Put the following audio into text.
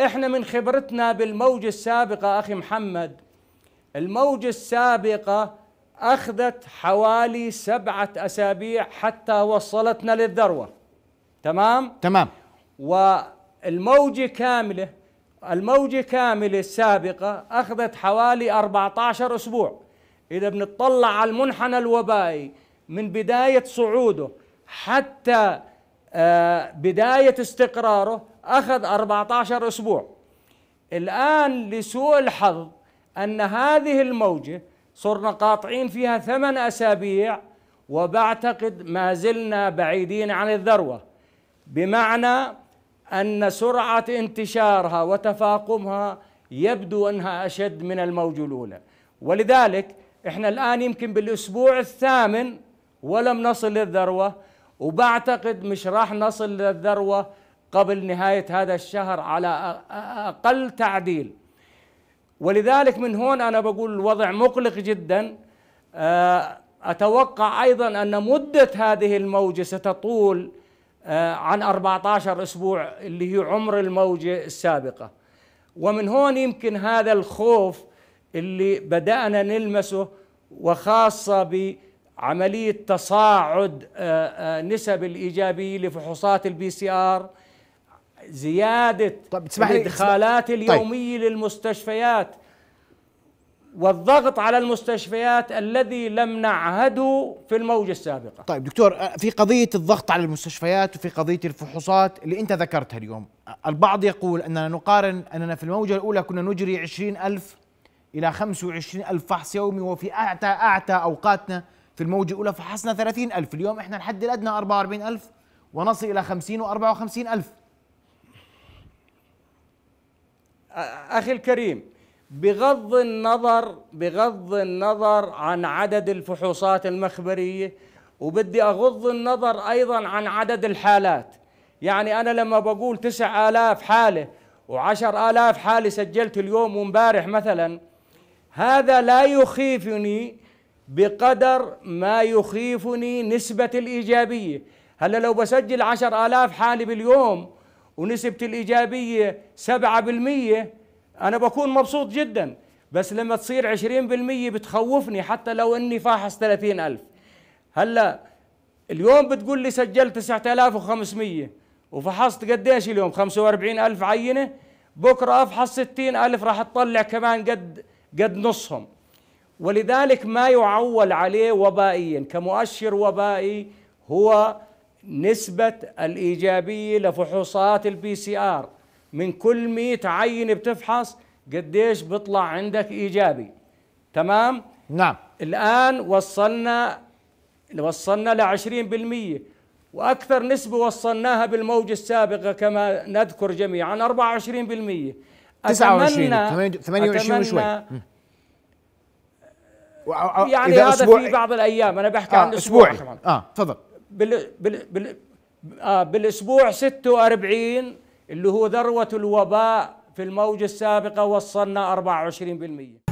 احنا من خبرتنا بالموجة السابقة اخي محمد الموجة السابقة اخذت حوالي سبعة اسابيع حتى وصلتنا للذروة تمام؟ تمام والموجة كاملة الموجة كاملة السابقة اخذت حوالي 14 اسبوع اذا بنطلع على المنحنى الوبائي من بداية صعوده حتى آه، بداية استقراره أخذ 14 أسبوع الآن لسوء الحظ أن هذه الموجة صرنا قاطعين فيها ثمان أسابيع وبعتقد ما زلنا بعيدين عن الذروة بمعنى أن سرعة انتشارها وتفاقمها يبدو أنها أشد من الموجة الأولى ولذلك إحنا الآن يمكن بالأسبوع الثامن ولم نصل للذروة وبعتقد مش راح نصل للذروة قبل نهاية هذا الشهر على أقل تعديل ولذلك من هون أنا بقول الوضع مقلق جدا أتوقع أيضا أن مدة هذه الموجة ستطول عن 14 أسبوع اللي هي عمر الموجة السابقة ومن هون يمكن هذا الخوف اللي بدأنا نلمسه وخاصة بعملية تصاعد نسب الإيجابية لفحوصات البي سي آر زياده طيب الادخالات طيب. اليوميه طيب. للمستشفيات والضغط على المستشفيات الذي لم نعهده في الموجة السابقة طيب دكتور في قضية الضغط على المستشفيات وفي قضية الفحوصات اللي أنت ذكرتها اليوم البعض يقول أننا نقارن أننا في الموجة الأولى كنا نجري 20 ألف إلى 25 ألف فحص يومي وفي أعتى أعتى أوقاتنا في الموجة الأولى فحصنا 30 ألف اليوم إحنا الحد الأدنى 44 ألف ونصل إلى 50 و 54 ألف اخي الكريم بغض النظر بغض النظر عن عدد الفحوصات المخبريه وبدي اغض النظر ايضا عن عدد الحالات يعني انا لما بقول 9000 حاله و10000 حاله سجلت اليوم ومبارح مثلا هذا لا يخيفني بقدر ما يخيفني نسبة الإيجابية هلا لو بسجل عشر آلاف حالة باليوم ونسبة الإيجابية 7% أنا بكون مبسوط جدا بس لما تصير 20% بتخوفني حتى لو أني فاحص 30000 هلا اليوم بتقول لي سجلت 9500 وفحصت قديش اليوم 45000 عينة بكرة أفحص 60000 راح تطلع كمان قد قد نصهم ولذلك ما يعول عليه وبائيا كمؤشر وبائي هو نسبة الإيجابية لفحوصات البي سي آر من كل 100 عينة بتفحص قديش بيطلع عندك إيجابي تمام؟ نعم الآن وصلنا وصلنا ل 20% وأكثر نسبة وصلناها بالموجة السابقة كما نذكر جميعا 24% 29 28 وشوي يعني هذا في بعض الايام انا بحكي آه عن اسبوع اسبوعي اه تفضل بال بال بال آه بالاسبوع 46 اللي هو ذروه الوباء في الموجه السابقه وصلنا 24%